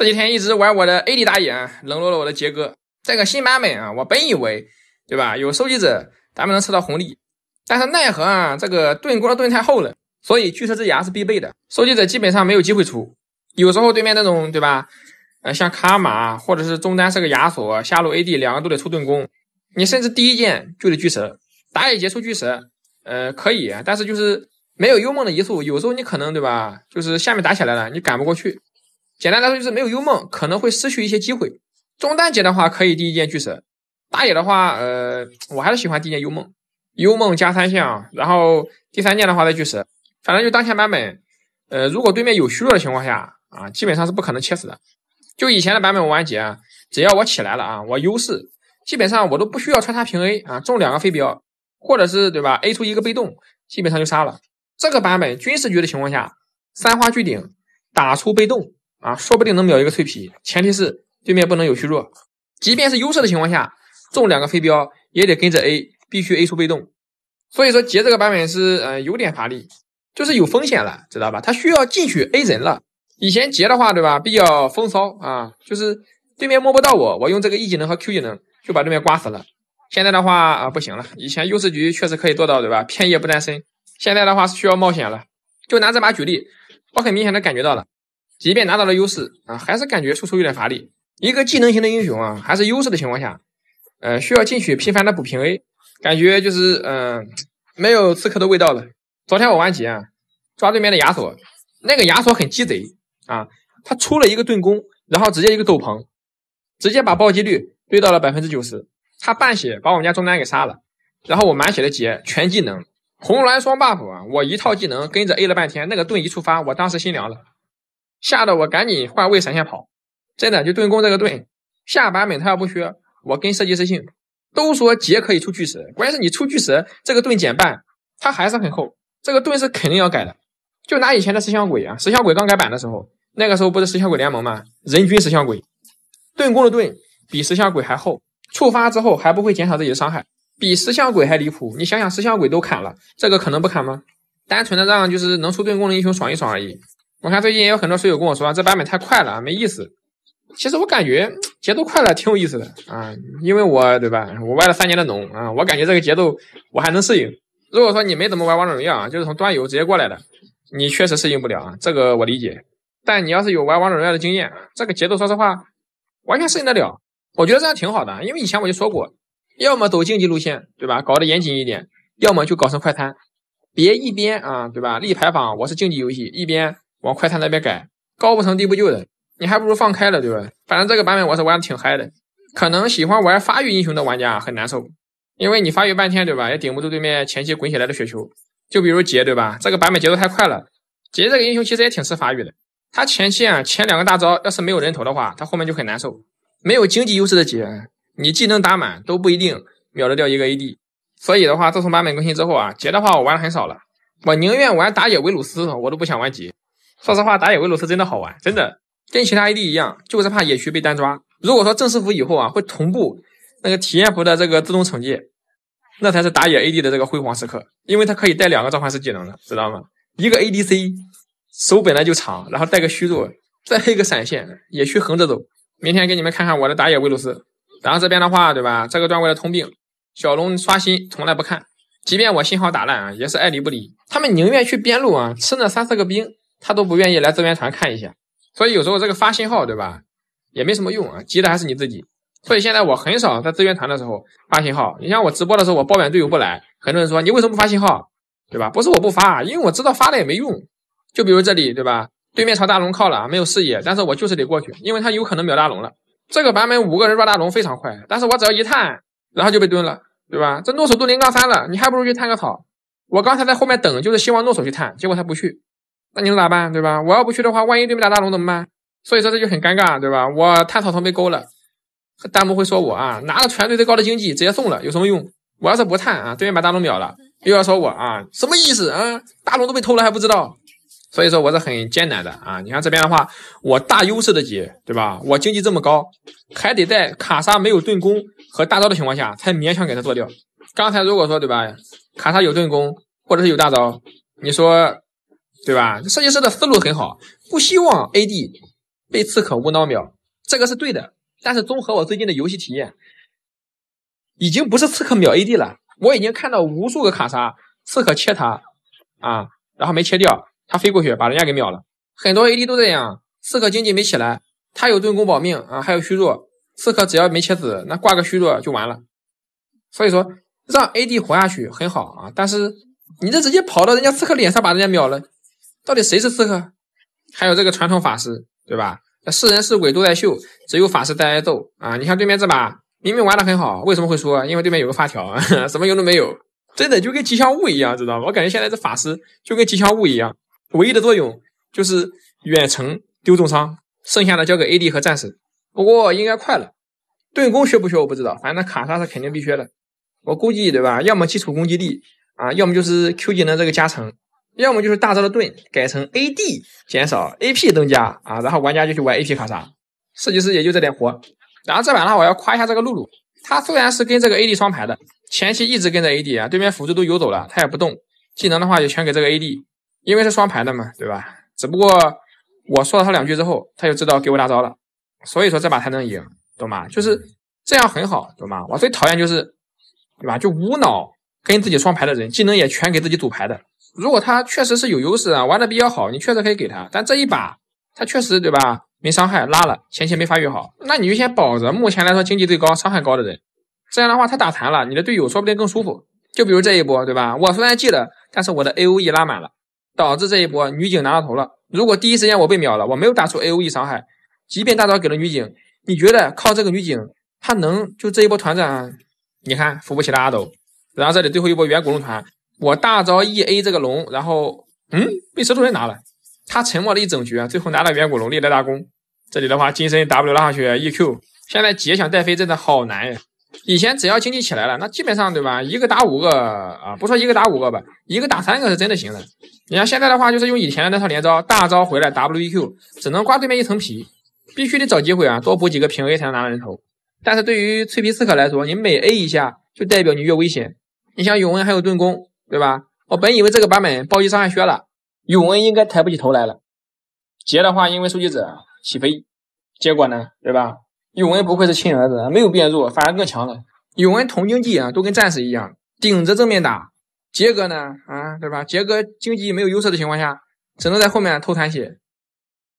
这几天一直玩我的 AD 打野，冷落了我的杰哥。这个新版本啊，我本以为，对吧？有收集者，咱们能吃到红利。但是奈何啊，这个盾弓盾太厚了，所以巨蛇之牙是必备的。收集者基本上没有机会出。有时候对面那种，对吧？呃，像卡马，或者是中单是个亚索，下路 AD 两个都得出盾弓。你甚至第一件就得巨蛇。打野结出巨蛇，呃，可以，但是就是没有幽梦的移速，有时候你可能，对吧？就是下面打起来了，你赶不过去。简单来说就是没有幽梦可能会失去一些机会。中单节的话可以第一件巨石，打野的话，呃，我还是喜欢第一件幽梦，幽梦加三项，然后第三件的话在巨石。反正就当前版本，呃，如果对面有虚弱的情况下啊，基本上是不可能切死的。就以前的版本我玩杰，只要我起来了啊，我优势基本上我都不需要穿插平 A 啊，中两个飞镖，或者是对吧，A 出一个被动，基本上就杀了。这个版本军事局的情况下，三花聚顶打出被动。啊，说不定能秒一个脆皮，前提是对面不能有虚弱。即便是优势的情况下，中两个飞镖也得跟着 A，必须 A 出被动。所以说，劫这个版本是，嗯，有点乏力，就是有风险了，知道吧？他需要进去 A 人了。以前劫的话，对吧？比较风骚啊，就是对面摸不到我，我用这个 E 技能和 Q 技能就把对面刮死了。现在的话啊，不行了。以前优势局确实可以做到，对吧？片叶不单身。现在的话是需要冒险了。就拿这把举例，我很明显的感觉到了。即便拿到了优势啊，还是感觉输出有点乏力。一个技能型的英雄啊，还是优势的情况下，呃，需要进去频繁的补平 A，感觉就是嗯，没有刺客的味道了。昨天我玩劫，抓对面的亚索，那个亚索很鸡贼啊，他出了一个盾弓，然后直接一个斗篷，直接把暴击率堆到了百分之九十。他半血把我们家中单给杀了，然后我满血的劫全技能，红蓝双 buff 啊，我一套技能跟着 A 了半天，那个盾一触发，我当时心凉了。吓得我赶紧换位闪现跑，真的就盾弓这个盾下版本他要不削，我跟设计师姓，都说劫可以出巨石，关键是你出巨石，这个盾减半，它还是很厚，这个盾是肯定要改的，就拿以前的石像鬼啊，石像鬼刚改版的时候，那个时候不是石像鬼联盟吗？人均石像鬼，盾弓的盾比石像鬼还厚，触发之后还不会减少自己的伤害，比石像鬼还离谱，你想想石像鬼都砍了，这个可能不砍吗？单纯的让就是能出盾弓的英雄爽一爽而已。我看最近也有很多水友跟我说啊，这版本太快了，没意思。其实我感觉节奏快了挺有意思的啊，因为我对吧，我玩了三年的农啊，我感觉这个节奏我还能适应。如果说你没怎么玩王者荣耀啊，就是从端游直接过来的，你确实适应不了啊，这个我理解。但你要是有玩王者荣耀的经验，这个节奏说实话完全适应得了。我觉得这样挺好的，因为以前我就说过，要么走竞技路线，对吧，搞得严谨一点；要么就搞成快餐，别一边啊，对吧，立牌坊我是竞技游戏，一边。往快餐那边改，高不成低不就的，你还不如放开了，对吧？反正这个版本我是玩的挺嗨的，可能喜欢玩发育英雄的玩家很难受，因为你发育半天，对吧？也顶不住对面前期滚起来的雪球。就比如劫，对吧？这个版本节奏太快了，劫这个英雄其实也挺吃发育的，他前期啊前两个大招要是没有人头的话，他后面就很难受。没有经济优势的劫，你技能打满都不一定秒得掉一个 AD。所以的话，自从版本更新之后啊，劫的话我玩的很少了，我宁愿玩打野维鲁斯，我都不想玩劫。说实话，打野维鲁斯真的好玩，真的跟其他 AD 一样，就是怕野区被单抓。如果说正式服以后啊，会同步那个体验服的这个自动惩戒，那才是打野 AD 的这个辉煌时刻，因为它可以带两个召唤师技能的，知道吗？一个 ADC 手本来就长，然后带个虚弱，再一个闪现，野区横着走。明天给你们看看我的打野维鲁斯。然后这边的话，对吧？这个段位的通病，小龙刷新从来不看，即便我信号打烂啊，也是爱理不理。他们宁愿去边路啊，吃那三四个兵。他都不愿意来资源团看一下，所以有时候这个发信号，对吧？也没什么用啊，急的还是你自己。所以现在我很少在资源团的时候发信号。你像我直播的时候，我抱怨队友不来，很多人说你为什么不发信号，对吧？不是我不发，因为我知道发了也没用。就比如这里，对吧？对面朝大龙靠了，没有视野，但是我就是得过去，因为他有可能秒大龙了。这个版本五个人抓大龙非常快，但是我只要一探，然后就被蹲了，对吧？这诺手都零杠三了，你还不如去探个草。我刚才在后面等，就是希望诺手去探，结果他不去。那你能咋办，对吧？我要不去的话，万一对面打大龙怎么办？所以说这就很尴尬，对吧？我探草丛被勾了，弹幕会说我啊，拿了全队最高的经济直接送了，有什么用？我要是不探啊，对面把大龙秒了，又要说我啊，什么意思啊？大龙都被偷了还不知道，所以说我是很艰难的啊。你看这边的话，我大优势的级，对吧？我经济这么高，还得在卡莎没有盾弓和大招的情况下才勉强给他做掉。刚才如果说对吧，卡莎有盾弓或者是有大招，你说。对吧？设计师的思路很好，不希望 AD 被刺客无脑秒，这个是对的。但是综合我最近的游戏体验，已经不是刺客秒 AD 了。我已经看到无数个卡莎刺客切他啊，然后没切掉，他飞过去把人家给秒了。很多 AD 都这样，刺客经济没起来，他有盾弓保命啊，还有虚弱，刺客只要没切死，那挂个虚弱就完了。所以说，让 AD 活下去很好啊，但是你这直接跑到人家刺客脸上把人家秒了。到底谁是刺客？还有这个传统法师，对吧？是人是鬼都在秀，只有法师在挨揍啊！你看对面这把明明玩的很好，为什么会输？因为对面有个发条，什么用都没有，真的就跟吉祥物一样，知道吧？我感觉现在这法师就跟吉祥物一样，唯一的作用就是远程丢重伤，剩下的交给 AD 和战士。不过应该快了，盾弓学不学我不知道，反正卡莎是肯定必学的。我估计，对吧？要么基础攻击力啊，要么就是 Q 技能这个加成。要么就是大招的盾改成 AD，减少 AP 增加啊，然后玩家就去玩 AP 卡莎，设计师也就这点活。然后这把的话，我要夸一下这个露露，他虽然是跟这个 AD 双排的，前期一直跟着 AD 啊，对面辅助都游走了，他也不动，技能的话也全给这个 AD，因为是双排的嘛，对吧？只不过我说了他两句之后，他就知道给我大招了，所以说这把才能赢，懂吗？就是这样很好，懂吗？我最讨厌就是，对吧？就无脑跟自己双排的人，技能也全给自己组排的。如果他确实是有优势啊，玩的比较好，你确实可以给他。但这一把他确实对吧，没伤害，拉了前期没发育好，那你就先保着目前来说经济最高、伤害高的人。这样的话，他打残了，你的队友说不定更舒服。就比如这一波，对吧？我虽然记得，但是我的 A O E 拉满了，导致这一波女警拿到头了。如果第一时间我被秒了，我没有打出 A O E 伤害，即便大招给了女警，你觉得靠这个女警她能就这一波团战？你看扶不起的阿斗。然后这里最后一波远古龙团。我大招一 A 这个龙，然后嗯被石头人拿了，他沉默了一整局啊，最后拿了远古龙立了大功。这里的话，金身 W 拉上去 E Q，现在劫想带飞真的好难呀。以前只要经济起来了，那基本上对吧，一个打五个啊，不说一个打五个吧，一个打三个是真的行的。你看现在的话，就是用以前的那套连招，大招回来 W E Q，只能刮对面一层皮，必须得找机会啊，多补几个平 A 才能拿到人头。但是对于脆皮刺客来说，你每 A 一下就代表你越危险。你像永恩还有盾弓。对吧？我本以为这个版本暴击伤害削了，永恩应该抬不起头来了。杰的话，因为收集者起飞，结果呢，对吧？永恩不愧是亲儿子，没有变弱，反而更强了。永恩同经济啊，都跟战士一样，顶着正面打。杰哥呢，啊，对吧？杰哥经济没有优势的情况下，只能在后面偷残血。